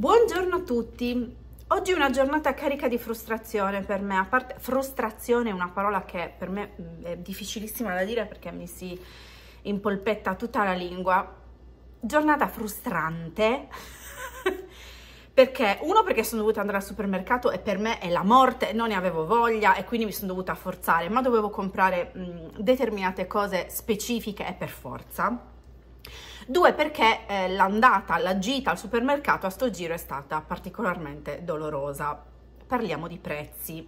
Buongiorno a tutti! Oggi è una giornata carica di frustrazione per me, a parte frustrazione è una parola che per me mm, è difficilissima da dire perché mi si impolpetta tutta la lingua. Giornata frustrante perché uno perché sono dovuta andare al supermercato e per me è la morte, non ne avevo voglia e quindi mi sono dovuta forzare, ma dovevo comprare mh, mm, determinate cose specifiche e per forza due perché eh, l'andata, la gita al supermercato a sto giro è stata particolarmente dolorosa. Parliamo di prezzi.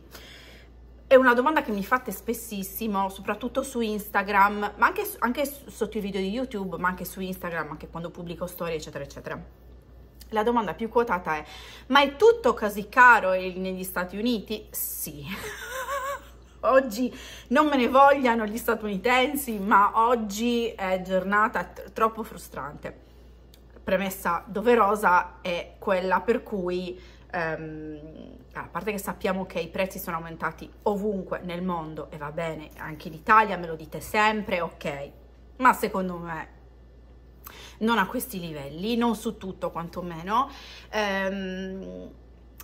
È una domanda che mi fate spessissimo, soprattutto su Instagram, ma anche, anche sotto i video di YouTube, ma anche su Instagram, anche quando pubblico storie, eccetera, eccetera. La domanda più quotata è, ma è tutto così caro negli Stati Uniti? Sì. Oggi non me ne vogliano gli statunitensi, ma oggi è giornata troppo frustrante. Premessa doverosa è quella per cui, ehm, a parte che sappiamo che i prezzi sono aumentati ovunque nel mondo e va bene, anche in Italia me lo dite sempre, ok, ma secondo me non a questi livelli, non su tutto quantomeno. Ehm,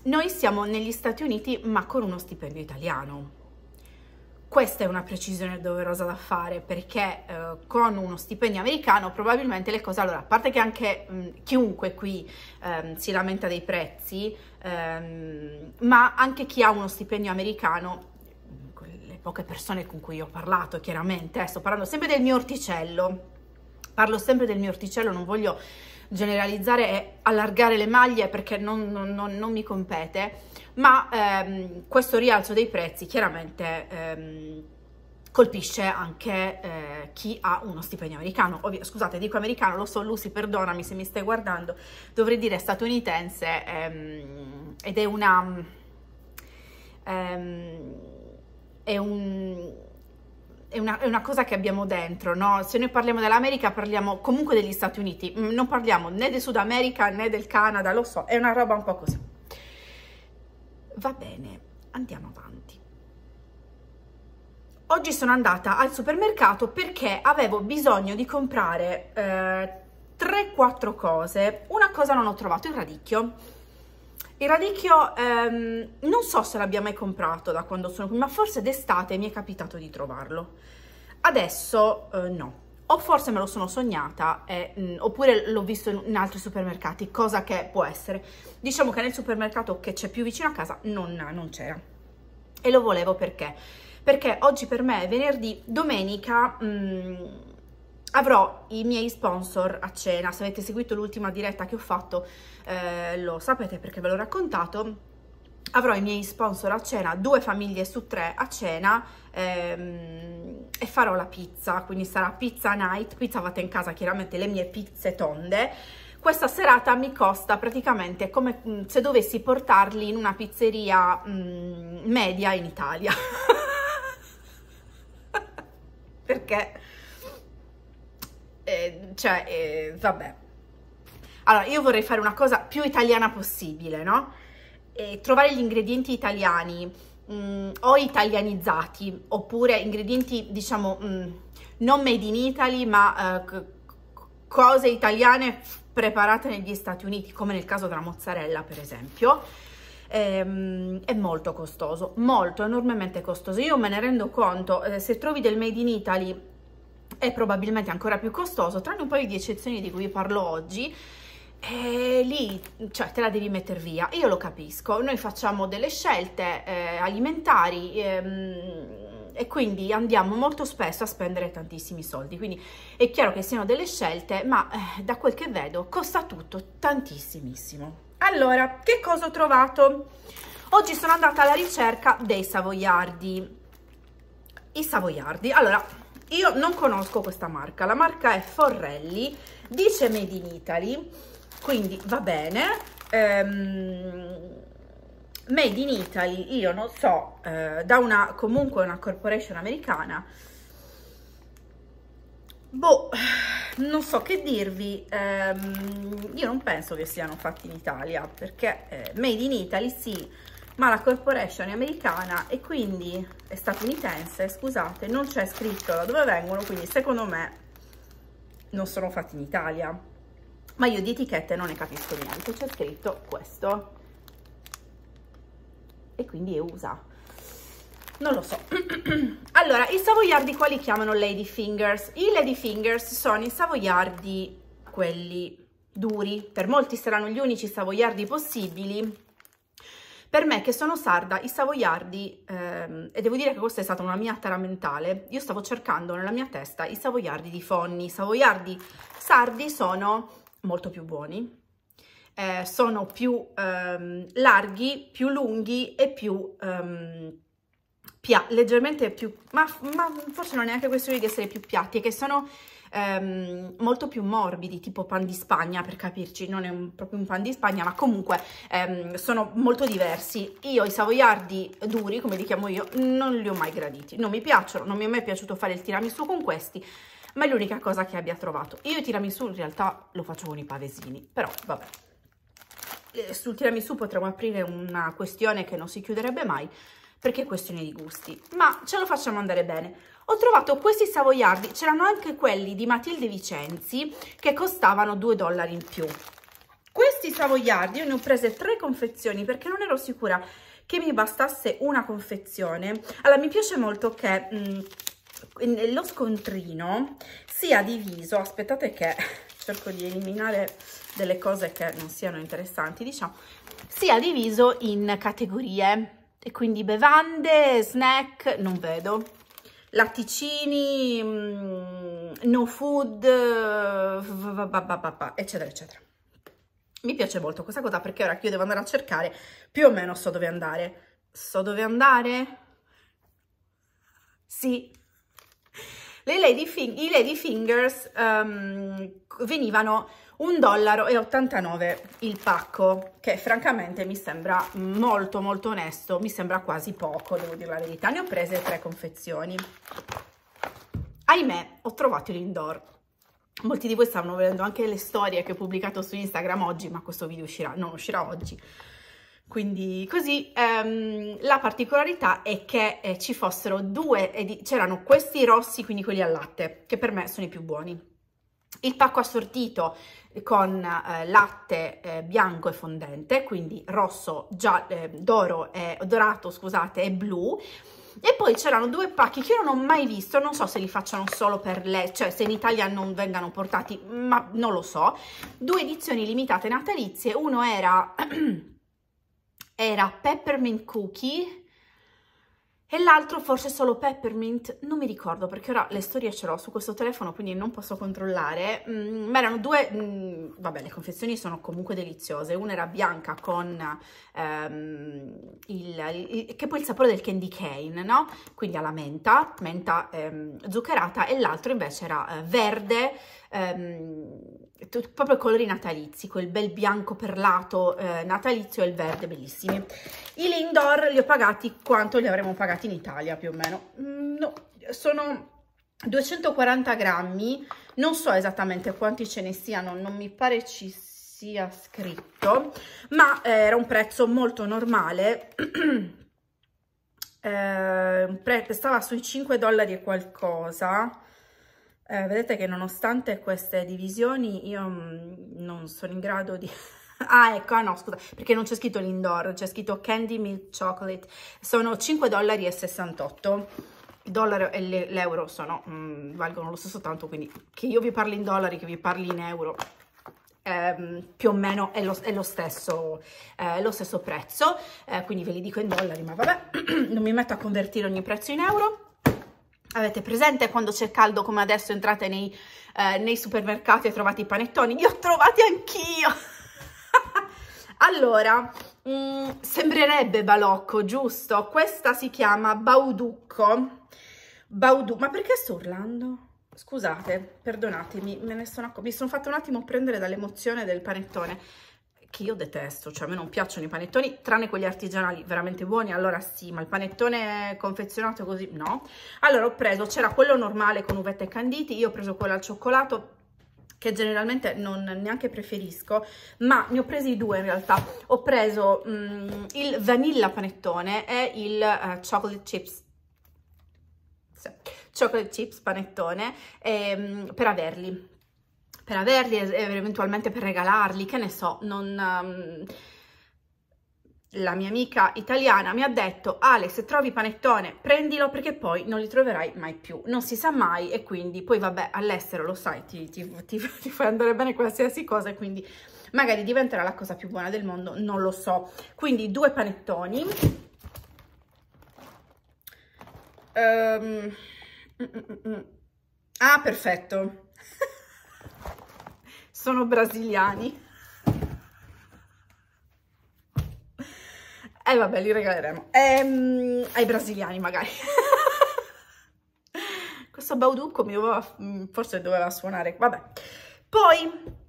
noi siamo negli Stati Uniti ma con uno stipendio italiano questa è una precisione doverosa da fare perché eh, con uno stipendio americano probabilmente le cose, allora, a parte che anche mh, mm, chiunque qui ehm, si lamenta dei prezzi, ehm, ma anche chi ha uno stipendio americano le poche persone con cui ho parlato, chiaramente, eh, sto parlando sempre del mio orticello, parlo sempre del mio orticello, non voglio generalizzare e allargare le maglie perché non, non, non, non mi compete, ma ehm, questo rialzo dei prezzi chiaramente ehm, colpisce anche eh, chi ha uno stipendio americano. Ovvio, scusate, dico americano, lo so Lucy, perdonami se mi stai guardando, dovrei dire statunitense ehm, ed è una... Ehm, è un, è, una, è una, cosa che abbiamo dentro, no? Se noi parliamo dell'America parliamo comunque degli Stati Uniti, mm, non parliamo né del Sud America né del Canada, lo so, è una roba un po' così va bene, andiamo avanti. Oggi sono andata al supermercato perché avevo bisogno di comprare eh, 3-4 cose. Una cosa non ho trovato, il radicchio. Il radicchio ehm, non so se l'abbia mai comprato da quando sono qui, ma forse d'estate mi è capitato di trovarlo. Adesso eh, no o forse me lo sono sognata eh, mh, mm, oppure l'ho visto in, in, altri supermercati, cosa che può essere. Diciamo che nel supermercato che c'è più vicino a casa non, non c'era e lo volevo perché? Perché oggi per me è venerdì, domenica... Mh, mm, avrò i miei sponsor a cena, se avete seguito l'ultima diretta che ho fatto eh, lo sapete perché ve l'ho raccontato, avrò i miei sponsor a cena, due famiglie su tre a cena ehm, e farò la pizza, quindi sarà pizza night, pizza avate in casa chiaramente le mie pizze tonde. Questa serata mi costa praticamente come mm, se dovessi portarli in una pizzeria mh, mm, media in Italia. Perché, eh, cioè, eh, vabbè. Allora, io vorrei fare una cosa più italiana possibile, no? eh, trovare gli ingredienti italiani mh, mm, o italianizzati oppure ingredienti diciamo mh, mm, non made in Italy ma eh, cose italiane preparate negli Stati Uniti come nel caso della mozzarella per esempio ehm, è molto costoso molto enormemente costoso io me ne rendo conto eh, se trovi del made in Italy è probabilmente ancora più costoso tranne un paio di eccezioni di cui vi parlo oggi e eh, lì cioè, te la devi mettere via. Io lo capisco, noi facciamo delle scelte eh, alimentari ehm, e quindi andiamo molto spesso a spendere tantissimi soldi. Quindi è chiaro che siano delle scelte, ma eh, da quel che vedo costa tutto tantissimissimo. Allora, che cosa ho trovato? Oggi sono andata alla ricerca dei savoiardi. I savoiardi, allora, io non conosco questa marca, la marca è Forrelli, dice Made in Italy, quindi va bene ehm, made in Italy io non so eh, da una comunque una corporation americana boh non so che dirvi ehm, io non penso che siano fatti in Italia perché eh, made in Italy sì ma la corporation è americana e quindi è statunitense scusate non c'è scritto da dove vengono quindi secondo me non sono fatti in Italia ma io di etichette non ne capisco niente c'è scritto questo e quindi è USA non lo so allora i savoiardi quali chiamano lady fingers i lady fingers sono i savoiardi quelli duri per molti saranno gli unici savoiardi possibili per me che sono sarda, i savoiardi, ehm, e devo dire che questa è stata una mia tara mentale, io stavo cercando nella mia testa i savoiardi di Fonni. I savoiardi sardi sono molto più buoni, eh, sono più ehm, larghi, più lunghi e più ehm, piatti, leggermente più, ma, ma, forse non è neanche questione di essere più piatti, è che sono ehm, molto più morbidi, tipo pan di Spagna per capirci, non è un, proprio un pan di Spagna, ma comunque ehm, sono molto diversi. Io i savoiardi duri, come li chiamo io, non li ho mai graditi, non mi piacciono, non mi è mai piaciuto fare il tiramisù con questi, ma è l'unica cosa che abbia trovato. Io il tiramisù in realtà lo faccio con i pavesini, però vabbè. Eh, sul tiramisù potremmo aprire una questione che non si chiuderebbe mai, perché è questione di gusti, ma ce lo facciamo andare bene. Ho trovato questi savoiardi, c'erano anche quelli di Matilde Vicenzi, che costavano 2 dollari in più. Questi savoiardi io ne ho prese tre confezioni perché non ero sicura che mi bastasse una confezione. Allora, mi piace molto che... Mh, mm, lo scontrino si è diviso, aspettate che cerco di eliminare delle cose che non siano interessanti, diciamo, sia diviso in categorie, e quindi bevande, snack, non vedo, latticini, mm, no food, eccetera, eccetera. Mi piace molto questa cosa perché ora che io devo andare a cercare, più o meno so dove andare. So dove andare? Sì, le lady i lady fingers um, venivano 1 dollaro il pacco che francamente mi sembra molto molto onesto mi sembra quasi poco devo dire la verità ne ho prese tre confezioni ahimè ho trovato l'indoor molti di voi stanno vedendo anche le storie che ho pubblicato su Instagram oggi ma questo video uscirà non uscirà oggi quindi così ehm, la particolarità è che eh, ci fossero due, c'erano questi rossi, quindi quelli al latte, che per me sono i più buoni. Il pacco assortito con eh, latte eh, bianco e fondente, quindi rosso, ehm, d'oro e dorato, scusate, e blu. E poi c'erano due pacchi che io non ho mai visto, non so se li facciano solo per le, cioè se in Italia non vengano portati, ma non lo so. Due edizioni limitate natalizie, uno era era Peppermint Cookie e l'altro forse solo Peppermint, non mi ricordo perché ora le storie ce l'ho su questo telefono quindi non posso controllare, mm, ma erano due, mm, vabbè le confezioni sono comunque deliziose, una era bianca con ehm, il, il, che poi il sapore del candy cane, no? Quindi alla menta, menta ehm, zuccherata e l'altro invece era eh, verde, ehm, proprio colori natalizi, quel bel bianco perlato eh, natalizio e il verde, bellissimi. I Lindor li ho pagati quanto li avremmo pagati in Italia più o meno. Mm, no, sono 240 grammi, non so esattamente quanti ce ne siano, non mi pare ci sia scritto, ma eh, era un prezzo molto normale, eh, pre stava sui 5 dollari e qualcosa, eh, vedete che nonostante queste divisioni io mm, non sono in grado di... ah ecco, ah, no scusa, perché non c'è scritto l'indoor, c'è scritto Candy Milk Chocolate, sono 5,68 dollari il dollaro e l'euro sono, mh, mm, valgono lo stesso tanto, quindi che io vi parli in dollari, che vi parli in euro, ehm, più o meno è lo, è lo, stesso, eh, lo stesso prezzo, eh, quindi ve li dico in dollari, ma vabbè, non mi metto a convertire ogni prezzo in euro. Avete presente quando c'è caldo come adesso entrate nei, eh, nei supermercati e trovate i panettoni? Li ho trovati anch'io! allora, mh, mm, sembrerebbe balocco, giusto? Questa si chiama Bauducco. Baudu Ma perché sto urlando? Scusate, perdonatemi, me ne sono mi sono fatta un attimo prendere dall'emozione del panettone che io detesto, cioè a me non piacciono i panettoni, tranne quelli artigianali veramente buoni, allora sì, ma il panettone confezionato così, no. Allora ho preso, c'era quello normale con uvette e canditi, io ho preso quello al cioccolato, che generalmente non neanche preferisco, ma ne ho presi due in realtà. Ho preso mm, il vanilla panettone e il uh, chocolate chips chocolate chips panettone ehm, per averli per averli, eventualmente per regalarli, che ne so, non... Um, la mia amica italiana mi ha detto Ale se trovi panettone prendilo perché poi non li troverai mai più non si sa mai e quindi poi vabbè all'estero lo sai ti, ti, ti, ti fai andare bene qualsiasi cosa e quindi magari diventerà la cosa più buona del mondo non lo so quindi due panettoni um, mm, mm, mm. ah perfetto sono brasiliani. E eh, vabbè, li regaleremo. Ehm, ai brasiliani magari. Questo Bauducco mi doveva, forse doveva suonare, vabbè. Poi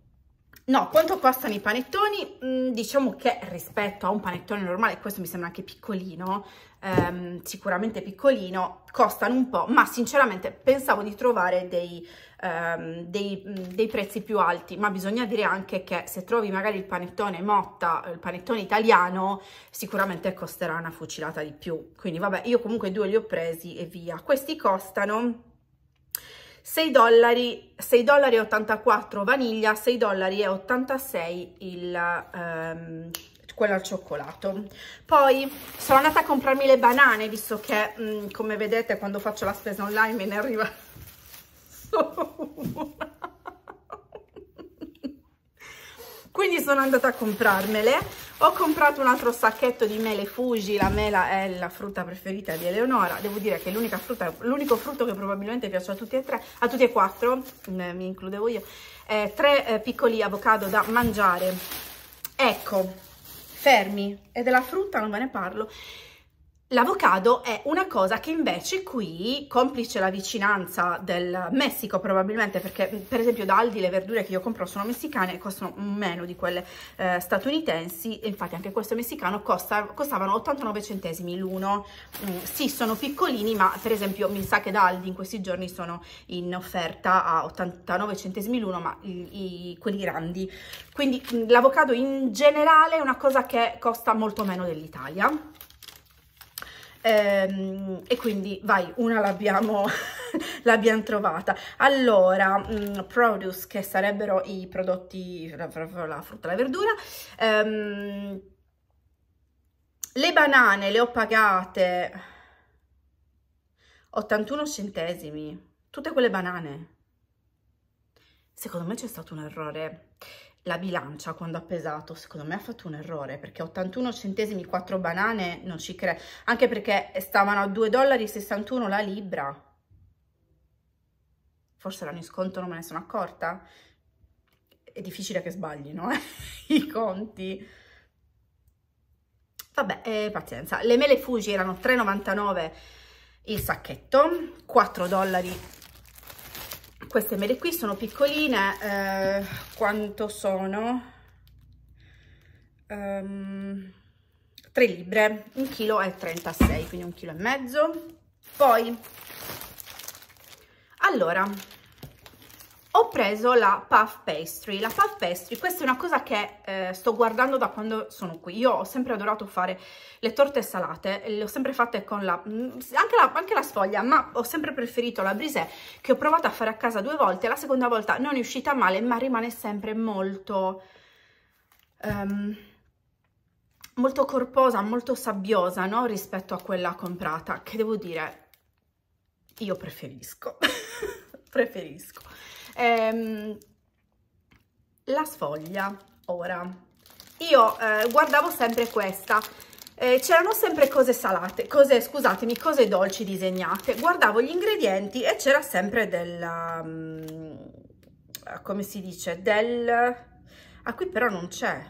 No, quanto costano i panettoni? Mm, diciamo che rispetto a un panettone normale, questo mi sembra anche piccolino, ehm, sicuramente piccolino, costano un po', ma sinceramente pensavo di trovare dei, ehm, dei, mm, dei, prezzi più alti, ma bisogna dire anche che se trovi magari il panettone motta, il panettone italiano, sicuramente costerà una fucilata di più. Quindi vabbè, io comunque due li ho presi e via. Questi costano 6 dollari, 6 dollari e 84 vaniglia, 6 dollari e 86 il, um, quello al cioccolato. Poi sono andata a comprarmi le banane, visto che mh, mm, come vedete quando faccio la spesa online me ne arriva solo una. Quindi sono andata a comprarmele ho comprato un altro sacchetto di mele Fuji, la mela è la frutta preferita di Eleonora, devo dire che l'unico frutto che probabilmente piace a tutti e tre, a tutti e quattro, mm, eh, mi includevo io, eh, tre eh, piccoli avocado da mangiare, ecco, fermi, e della frutta non ve ne parlo, L'avocado è una cosa che invece qui, complice la vicinanza del Messico probabilmente, perché per esempio da Aldi le verdure che io compro sono messicane e costano meno di quelle eh, statunitensi, infatti anche questo messicano costa, costavano 89 centesimi l'uno. Mm, sì, sono piccolini, ma per esempio mi sa che da Aldi in questi giorni sono in offerta a 89 centesimi l'uno, ma i, i, quelli grandi. Quindi mm, l'avocado in generale è una cosa che costa molto meno dell'Italia. Ehm, e quindi vai, una l'abbiamo l'abbiamo trovata. Allora, mh, mm, produce che sarebbero i prodotti, la, frutta e la verdura. Ehm, le banane le ho pagate 81 centesimi, tutte quelle banane secondo me c'è stato un errore. La bilancia quando ha pesato, secondo me ha fatto un errore perché 81 centesimi 4 banane non ci credo, anche perché stavano a 2,61 dollari la libra. Forse erano in sconto, non me ne sono accorta. È difficile che sbaglino eh? i conti. Vabbè, eh, pazienza. Le mele Fuji erano 3,99 il sacchetto, 4 dollari queste mele qui sono piccoline eh, quanto sono um, ehm, 3 libbre 1 chilo e 36 quindi un chilo e mezzo poi allora ho preso la puff pastry la puff pastry questa è una cosa che eh, sto guardando da quando sono qui io ho sempre adorato fare le torte salate le ho sempre fatte con la mm, anche, la anche la sfoglia ma ho sempre preferito la brisè che ho provato a fare a casa due volte la seconda volta non è uscita male ma rimane sempre molto um, molto corposa molto sabbiosa no? rispetto a quella comprata che devo dire io preferisco preferisco ehm, la sfoglia ora io eh, guardavo sempre questa eh, c'erano sempre cose salate, cose, scusatemi, cose dolci disegnate. Guardavo gli ingredienti e c'era sempre del, um, come si dice, del... Ah, qui però non c'è.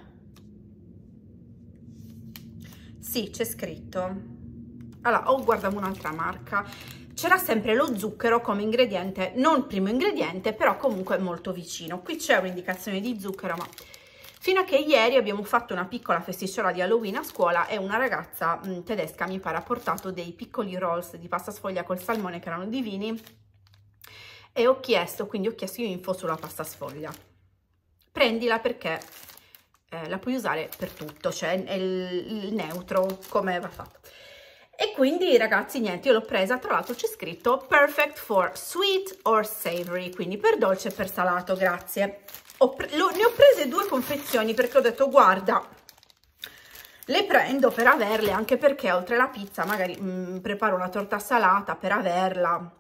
Sì, c'è scritto. Allora, o guardavo un'altra marca c'era sempre lo zucchero come ingrediente, non primo ingrediente, però comunque molto vicino. Qui c'è un'indicazione di zucchero, ma fino a che ieri abbiamo fatto una piccola festicciola di Halloween a scuola e una ragazza mh, mm, tedesca, mi pare, ha portato dei piccoli rolls di pasta sfoglia col salmone che erano divini e ho chiesto, quindi ho chiesto io info sulla pasta sfoglia. Prendila perché eh, la puoi usare per tutto, cioè il, il neutro come va fatto. E quindi ragazzi niente, io l'ho presa, tra l'altro c'è scritto perfect for sweet or savory, quindi per dolce e per salato, grazie. Ho lo, ne ho prese due confezioni perché ho detto guarda, le prendo per averle anche perché oltre alla pizza magari mh, mm, preparo una torta salata per averla.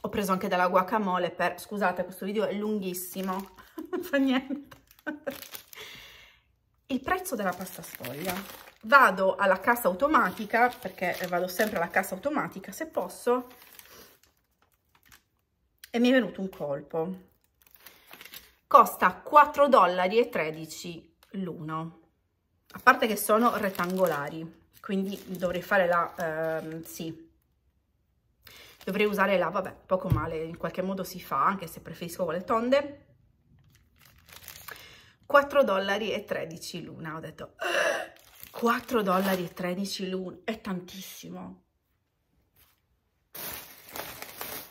Ho preso anche della guacamole per, scusate questo video è lunghissimo, non fa niente. Il prezzo della pasta sfoglia vado alla cassa automatica, perché eh, vado sempre alla cassa automatica se posso, e mi è venuto un colpo. Costa 4 dollari e 13 l'uno, a parte che sono rettangolari, quindi dovrei fare la, ehm, sì, dovrei usare la, vabbè, poco male, in qualche modo si fa, anche se preferisco quelle tonde, 4 dollari e 13 l'una, ho detto... 4 dollari e 13 l'uno, è tantissimo.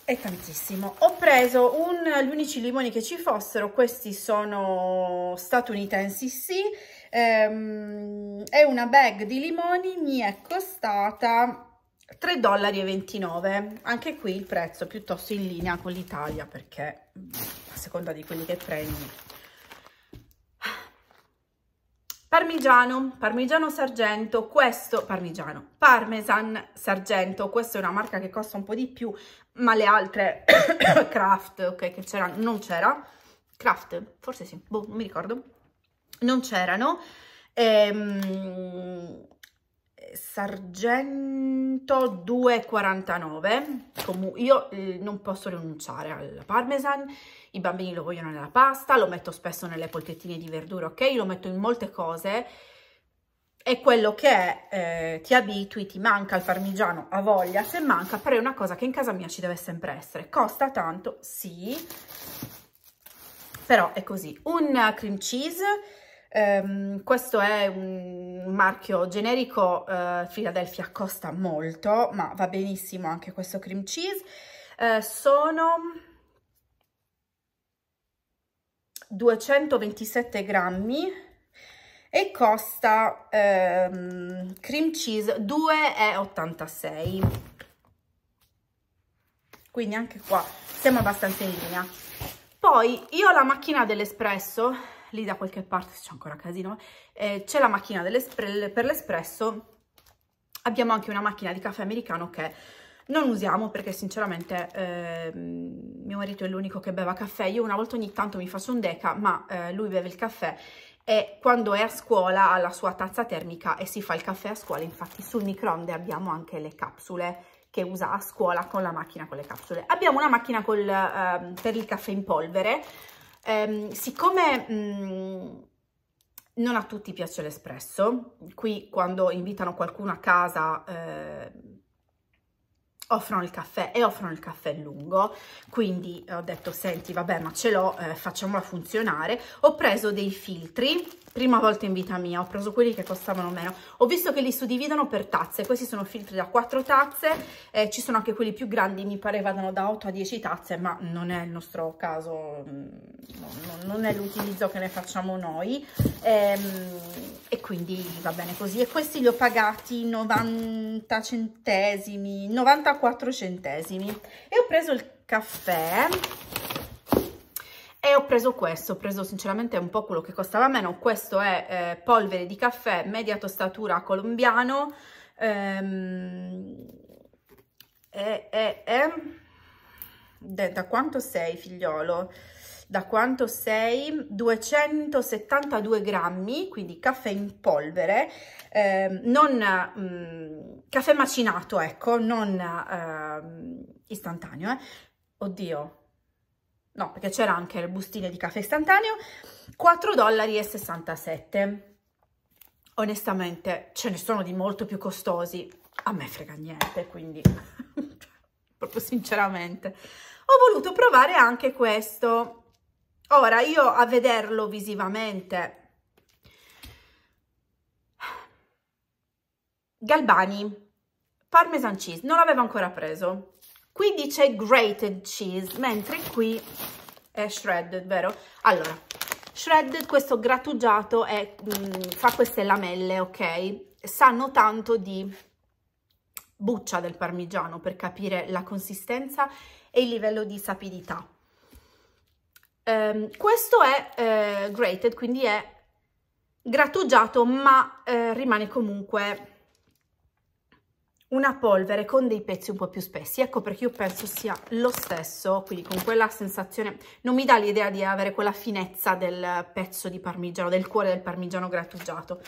È tantissimo. Ho preso un, gli unici limoni che ci fossero, questi sono statunitensi sì, ehm, e una bag di limoni mi è costata 3,29 dollari. Anche qui il prezzo piuttosto in linea con l'Italia perché a seconda di quelli che prendi Parmigiano, parmigiano sargento, questo, parmigiano, parmesan sargento, questa è una marca che costa un po' di più, ma le altre, craft, ok, che c'era, non c'era, craft, forse sì, boh, non mi ricordo, non c'erano, ehm, Sargento 2,49 comunque io eh, non posso rinunciare al parmesan i bambini lo vogliono nella pasta lo metto spesso nelle polchettine di verdura ok lo metto in molte cose è quello che eh, ti abitui, ti manca il parmigiano, a voglia, se manca, però è una cosa che in casa mia ci deve sempre essere. Costa tanto, sì, però è così. Un cream cheese Um, questo è un marchio generico, uh, Philadelphia costa molto, ma va benissimo anche questo cream cheese. Uh, sono 227 grammi e costa um, cream cheese 2,86. Quindi anche qua siamo abbastanza in linea. Poi io ho la macchina dell'espresso lì da qualche parte c'è ancora casino, eh, c'è la macchina per l'espresso, abbiamo anche una macchina di caffè americano che non usiamo perché sinceramente eh, mio marito è l'unico che beva caffè, io una volta ogni tanto mi faccio un deca ma eh, lui beve il caffè e quando è a scuola ha la sua tazza termica e si fa il caffè a scuola, infatti sul microonde abbiamo anche le capsule che usa a scuola con la macchina con le capsule. Abbiamo una macchina col, eh, per il caffè in polvere, Ehm, siccome mh, mm, non a tutti piace l'espresso, qui quando invitano qualcuno a casa eh, offrono il caffè e offrono il caffè lungo, quindi ho detto senti vabbè ma ce l'ho, eh, facciamola funzionare, ho preso dei filtri prima volta in vita mia, ho preso quelli che costavano meno. Ho visto che li suddividono per tazze, questi sono filtri da 4 tazze, eh, ci sono anche quelli più grandi, mi pare vadano da 8 a 10 tazze, ma non è il nostro caso, no, non è l'utilizzo che ne facciamo noi, ehm, e quindi va bene così. E questi li ho pagati 90 centesimi, 94 centesimi, e ho preso il caffè e ho preso questo, ho preso sinceramente un po' quello che costava meno, questo è eh, polvere di caffè media tostatura colombiano, ehm, e, e, e. da quanto sei figliolo? Da quanto sei? 272 grammi, quindi caffè in polvere, eh, non mh, mm, caffè macinato, ecco, non eh, istantaneo, eh. Oddio, no perché c'era anche il bustino di caffè istantaneo, 4,67 dollari. Onestamente ce ne sono di molto più costosi, a me frega niente, quindi proprio sinceramente. Ho voluto provare anche questo. Ora, io a vederlo visivamente... Galbani, Parmesan Cheese, non l'avevo ancora preso. Qui dice grated cheese, mentre qui è shredded, vero? Allora, shredded, questo grattugiato, è, mh, mm, fa queste lamelle, ok? Sanno tanto di buccia del parmigiano per capire la consistenza e il livello di sapidità. Um, questo è eh, grated, quindi è grattugiato ma eh, rimane comunque una polvere con dei pezzi un po' più spessi, ecco perché io penso sia lo stesso, quindi con quella sensazione, non mi dà l'idea di avere quella finezza del pezzo di parmigiano, del cuore del parmigiano grattugiato,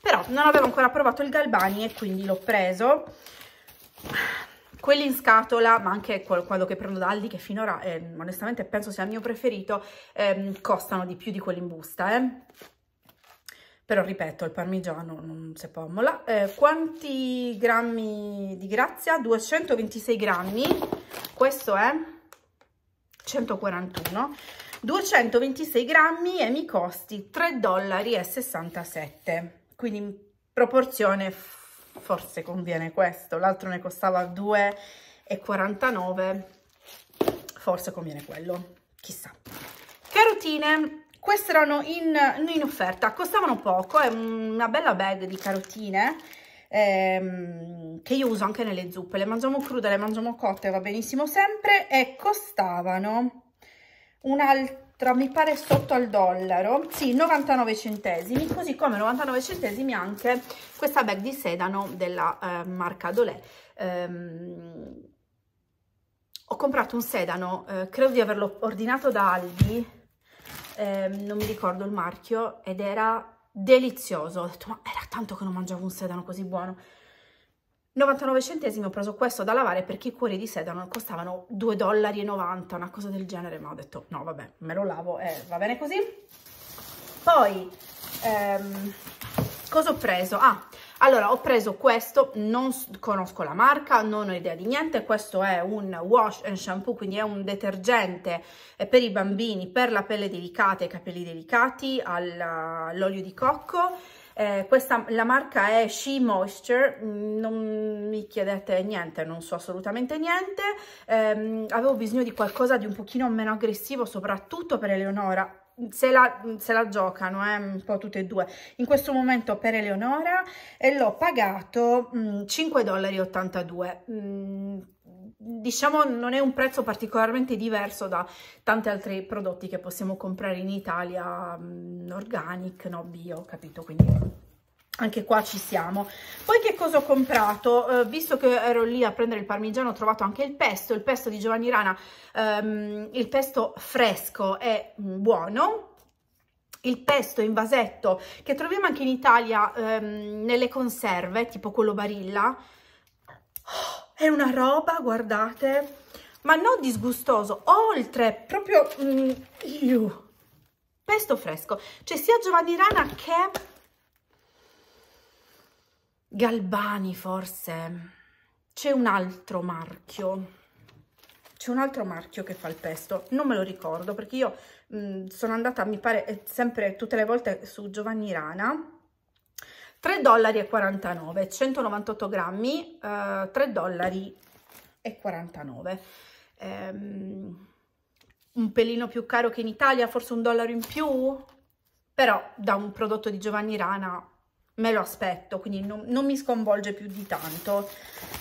però non avevo ancora provato il Galbani e quindi l'ho preso, quelli in scatola, ma anche quello che prendo da Aldi, che finora eh, onestamente penso sia il mio preferito, eh, costano di più di quelli in busta, eh però ripeto il parmigiano non si pomola eh, quanti grammi di grazia 226 grammi questo è 141 226 grammi e mi costi 3 dollari e 67 quindi in proporzione forse conviene questo l'altro ne costava 2,49 forse conviene quello chissà carotine queste erano in, in offerta, costavano poco, è una bella bag di carotine ehm, che io uso anche nelle zuppe, le mangiamo crude, le mangiamo cotte, va benissimo sempre e costavano un'altra, mi pare sotto al dollaro, sì 99 centesimi, così come 99 centesimi anche questa bag di sedano della eh, marca Dolé. Ehm, ho comprato un sedano, eh, credo di averlo ordinato da Aldi, eh, non mi ricordo il marchio, ed era delizioso. Ho detto, ma era tanto che non mangiavo un sedano così buono. 99 centesimi ho preso questo da lavare perché i cuori di sedano costavano 2,90 dollari, una cosa del genere, ma ho detto no vabbè me lo lavo e eh, va bene così. Poi ehm, cosa ho preso? Ah, allora, ho preso questo, non conosco la marca, non ho idea di niente, questo è un wash and shampoo, quindi è un detergente eh, per i bambini, per la pelle delicata e i capelli delicati, all'olio di cocco eh, questa, la marca è She Moisture, mm, non mi chiedete niente, non so assolutamente niente, eh, avevo bisogno di qualcosa di un pochino meno aggressivo, soprattutto per Eleonora, se la, se la, giocano eh, un po' tutte e due in questo momento per Eleonora e l'ho pagato 5,82 mm, dollari diciamo non è un prezzo particolarmente diverso da tanti altri prodotti che possiamo comprare in Italia, mm, organic, no bio, capito? Quindi anche qua ci siamo poi che cosa ho comprato eh, visto che ero lì a prendere il parmigiano ho trovato anche il pesto il pesto di Giovanni Rana ehm, il pesto fresco è buono il pesto in vasetto che troviamo anche in Italia ehm, nelle conserve tipo quello Barilla oh è una roba, guardate, ma non disgustoso, oltre, proprio, mm, iu, pesto fresco, c'è cioè, sia Giovanni Rana che Galbani forse, c'è un altro marchio, c'è un altro marchio che fa il pesto, non me lo ricordo perché io mh, mm, sono andata, mi pare, eh, sempre tutte le volte su Giovanni Rana 3 dollari e 49, 198 grammi, eh, 3 dollari e 49. Ehm, un pelino più caro che in Italia, forse un dollaro in più, però da un prodotto di Giovanni Rana me lo aspetto, quindi non, non mi sconvolge più di tanto,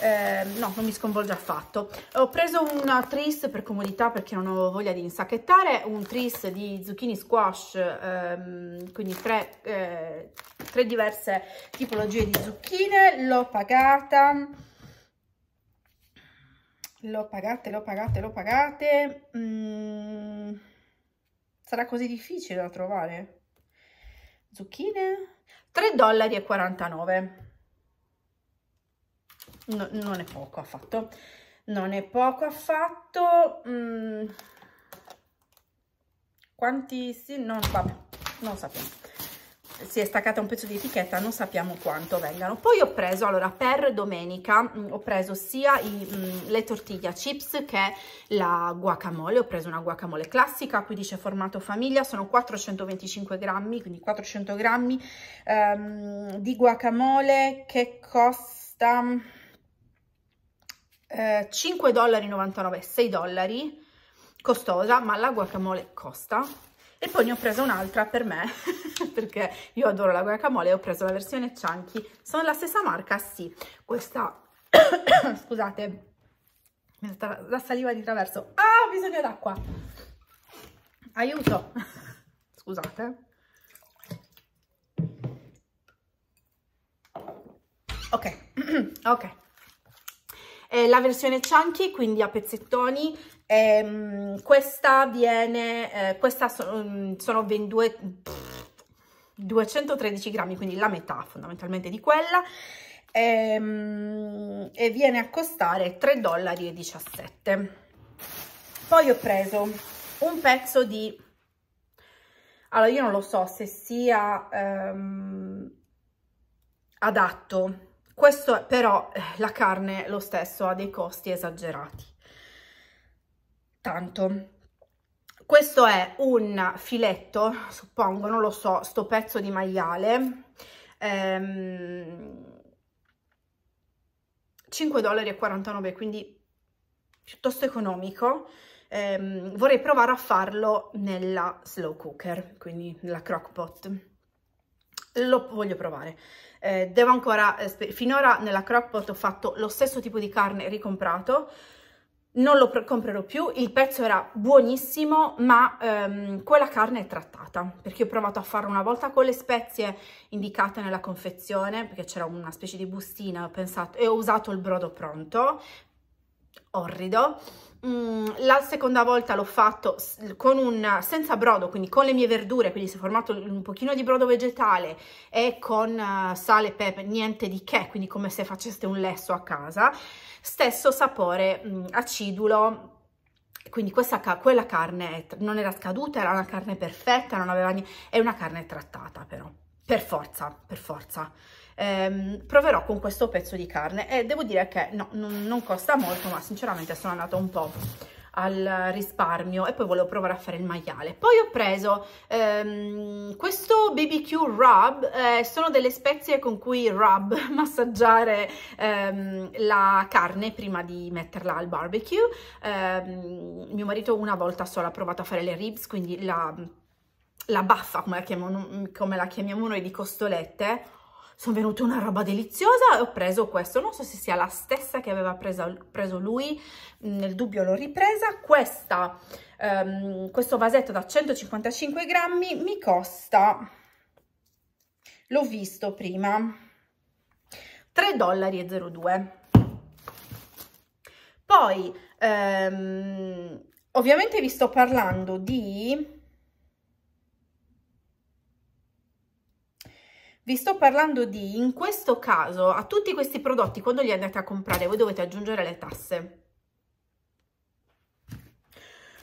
eh, no, non mi sconvolge affatto. Ho preso una tris per comodità perché non avevo voglia di insacchettare, un tris di zucchini squash, ehm, quindi tre, eh, tre diverse tipologie di zucchine, l'ho pagata, l'ho pagata, l'ho pagata, l'ho pagate, mm, sarà così difficile da trovare? Zucchine? 3 dollari e 49 no, non è poco affatto non è poco affatto mm. quanti sì non vabbè non sappiamo si è staccata un pezzo di etichetta, non sappiamo quanto vengano. Poi ho preso, allora, per domenica mm, ho preso sia i, mm, le tortiglia chips che la guacamole. Ho preso una guacamole classica, qui dice formato famiglia, sono 425 grammi, quindi 400 grammi ehm, di guacamole che costa eh, 5,99 dollari, 6 dollari, costosa, ma la guacamole costa e poi ne ho presa un'altra per me, perché io adoro la guacamole ho preso la versione chunky. Sono la stessa marca? Sì. Questa, scusate, la saliva di traverso. Ah, ho bisogno d'acqua! Aiuto! scusate. Ok, ok. Eh, la versione chunky, quindi a pezzettoni, e, ehm, questa viene, eh, questa sono, mm, sono ben pff, 213 grammi, quindi la metà fondamentalmente di quella e, ehm, e viene a costare 3,17 dollari. Poi ho preso un pezzo di, allora io non lo so se sia ehm, adatto, questo però eh, la carne lo stesso ha dei costi esagerati tanto questo è un filetto suppongo non lo so sto pezzo di maiale ehm, 5 dollari e 49 quindi piuttosto economico ehm, vorrei provare a farlo nella slow cooker quindi nella crock pot lo voglio provare eh, devo ancora eh, finora nella crock pot ho fatto lo stesso tipo di carne ricomprato non lo comprerò più, il pezzo era buonissimo ma ehm, quella carne è trattata perché ho provato a farlo una volta con le spezie indicate nella confezione perché c'era una specie di bustina ho pensato, e ho usato il brodo pronto, orrido Mm, la seconda volta l'ho fatto un, senza brodo, quindi con le mie verdure, quindi si è formato un pochino di brodo vegetale e con eh, sale e pepe, niente di che, quindi come se faceste un lesso a casa. Stesso sapore mh, mm, acidulo, quindi questa, quella carne non era scaduta, era una carne perfetta, non aveva niente, è una carne trattata però, per forza, per forza ehm, proverò con questo pezzo di carne e devo dire che no, non, non costa molto ma sinceramente sono andata un po' al risparmio e poi volevo provare a fare il maiale poi ho preso ehm, questo BBQ rub eh, sono delle spezie con cui rub massaggiare ehm, la carne prima di metterla al barbecue eh, mio marito una volta solo ha provato a fare le ribs quindi la, la baffa come la, chiamiamo, come la chiamiamo noi di costolette sono venute una roba deliziosa e ho preso questo, non so se sia la stessa che aveva presa, preso lui, nel dubbio l'ho ripresa, Questa, um, questo vasetto da 155 grammi mi costa, l'ho visto prima, 3,02 dollari Poi, um, ovviamente vi sto parlando di vi sto parlando di, in questo caso, a tutti questi prodotti, quando li andate a comprare, voi dovete aggiungere le tasse.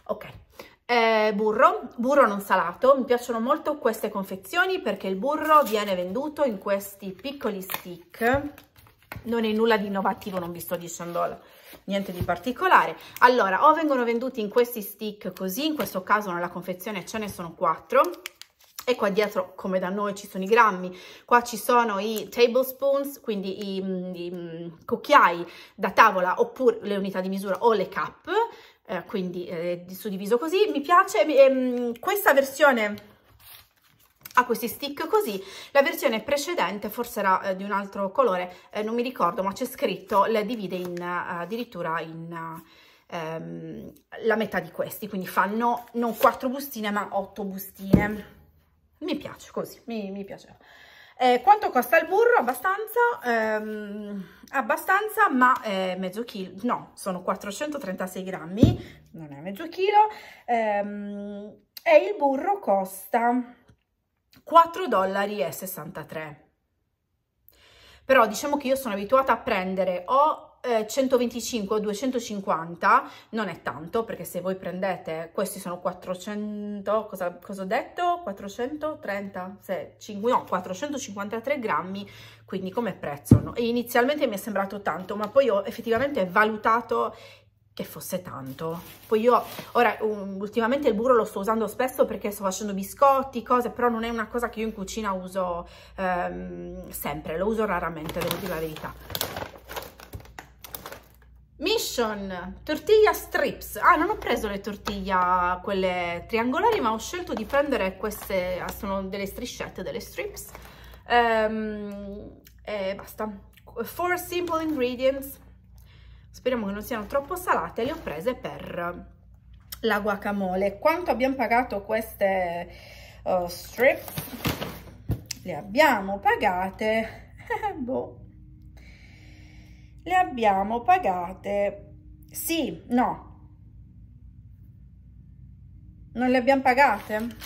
Ok, eh, burro, burro non salato, mi piacciono molto queste confezioni perché il burro viene venduto in questi piccoli stick, non è nulla di innovativo, non vi sto dicendo niente di particolare. Allora, o vengono venduti in questi stick così, in questo caso nella confezione ce ne sono quattro e qua dietro come da noi ci sono i grammi, qua ci sono i tablespoons, quindi i, mm, i mm, cucchiai da tavola oppure le unità di misura o le cup, eh, quindi eh, suddiviso così, mi piace ehm, questa versione ha questi stick così, la versione precedente forse era eh, di un altro colore, eh, non mi ricordo ma c'è scritto, le divide in, eh, addirittura in eh, ehm, la metà di questi, quindi fanno non quattro bustine ma otto bustine mi piace così, mi, mi piaceva. Eh, quanto costa il burro? Abbastanza, ehm, abbastanza, ma eh, mezzo chilo, no, sono 436 grammi, non è mezzo chilo, ehm, e il burro costa 4,63 dollari. Però diciamo che io sono abituata a prendere o 125 eh, o 250 non è tanto perché se voi prendete questi sono 400 cosa, cosa ho detto 430 se, 5, no 453 grammi quindi come prezzo no? inizialmente mi è sembrato tanto ma poi ho effettivamente valutato che fosse tanto poi io ora um, ultimamente il burro lo sto usando spesso perché sto facendo biscotti cose però non è una cosa che io in cucina uso ehm, sempre lo uso raramente devo dire la verità Mission, tortilla strips. Ah, non ho preso le tortilla quelle triangolari, ma ho scelto di prendere queste, ah, sono delle striscette, delle strips. Ehm, e basta. Four simple ingredients. Speriamo che non siano troppo salate, le ho prese per la guacamole. Quanto abbiamo pagato queste uh, strips? Le abbiamo pagate, boh, le abbiamo pagate sì no non le abbiamo pagate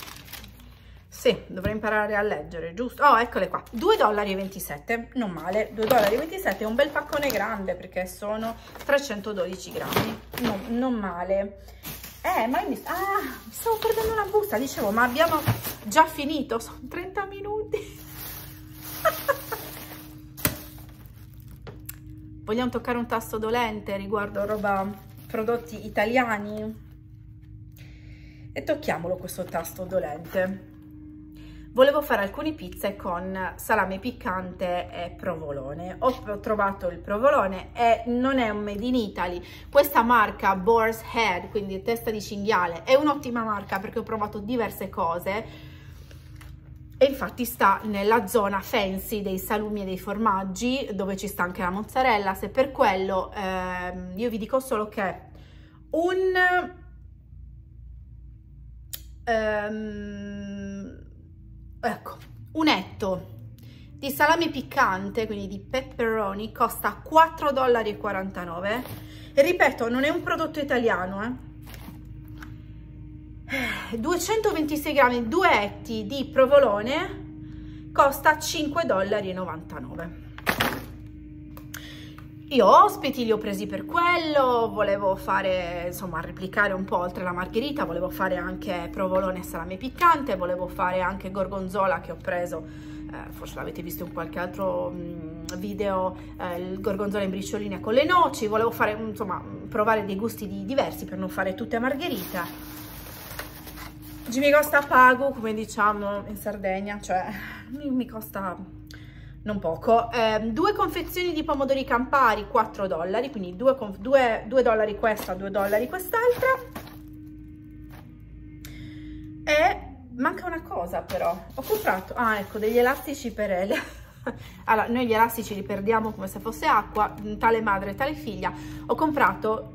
sì dovrei imparare a leggere giusto oh eccole qua 2,27 dollari non male 2,27 dollari è un bel paccone grande perché sono 312 grammi non, non male eh, ma io mi, ah, mi stavo perdendo una busta, dicevo, ma abbiamo già finito, sono 30 minuti. Vogliamo toccare un tasto dolente riguardo roba, prodotti italiani? E tocchiamolo questo tasto dolente. Volevo fare alcune pizze con salame piccante e provolone. Ho trovato il provolone e non è un made in Italy. Questa marca Boar's Head, quindi testa di cinghiale, è un'ottima marca perché ho provato diverse cose e infatti sta nella zona fancy dei salumi e dei formaggi dove ci sta anche la mozzarella se per quello ehm, io vi dico solo che un ehm, ecco un etto di salame piccante quindi di pepperoni costa 4,49 dollari e ripeto non è un prodotto italiano eh 226 grammi, 2 etti di provolone costa 5,99 dollari. Io ospiti li ho presi per quello, volevo fare, insomma, replicare un po' oltre la margherita, volevo fare anche provolone e salame piccante, volevo fare anche gorgonzola che ho preso, eh, forse l'avete visto in qualche altro mh, mm, video, eh, il gorgonzola in bricioline con le noci, volevo fare, insomma, provare dei gusti di, diversi per non fare tutte margherita mi costa pago, come diciamo in Sardegna, cioè mi costa non poco. Eh, due confezioni di pomodori campari, 4 dollari, quindi 2, 2, 2 dollari questa, 2 dollari quest'altra. E manca una cosa però, ho comprato, ah ecco, degli elastici per Ele. allora, noi gli elastici li perdiamo come se fosse acqua, tale madre, tale figlia. Ho comprato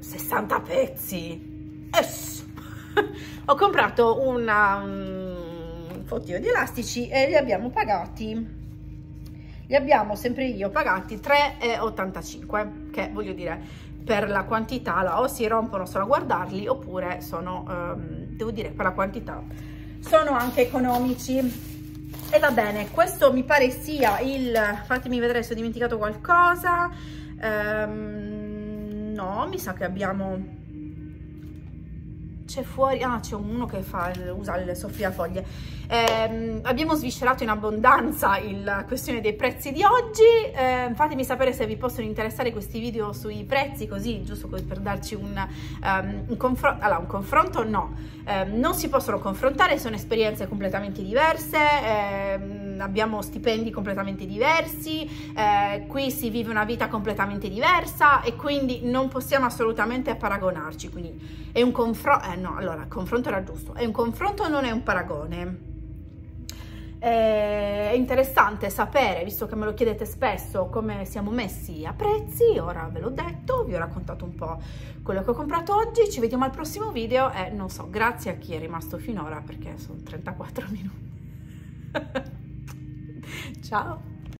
60 pezzi. Es! ho comprato una, un mm, fottio di elastici e li abbiamo pagati li abbiamo sempre io pagati 3,85 che voglio dire per la quantità o si rompono solo a guardarli oppure sono ehm, devo dire per la quantità sono anche economici e va bene questo mi pare sia il fatemi vedere se ho dimenticato qualcosa ehm, no mi sa che abbiamo c'è fuori, ah c'è uno che fa, usa il soffriafoglie. Eh, abbiamo sviscerato in abbondanza la questione dei prezzi di oggi, eh, fatemi sapere se vi possono interessare questi video sui prezzi così, giusto per darci un, um, un, confron allora, un confronto, no, eh, non si possono confrontare, sono esperienze completamente diverse, ehm, abbiamo stipendi completamente diversi, eh, qui si vive una vita completamente diversa e quindi non possiamo assolutamente paragonarci, quindi è un confronto, eh, no, allora, il confronto era giusto. È un confronto, non è un paragone. Eh, è interessante sapere, visto che me lo chiedete spesso, come siamo messi a prezzi, ora ve l'ho detto, vi ho raccontato un po' quello che ho comprato oggi, ci vediamo al prossimo video e non so, grazie a chi è rimasto finora perché sono 34 minuti. Ciao!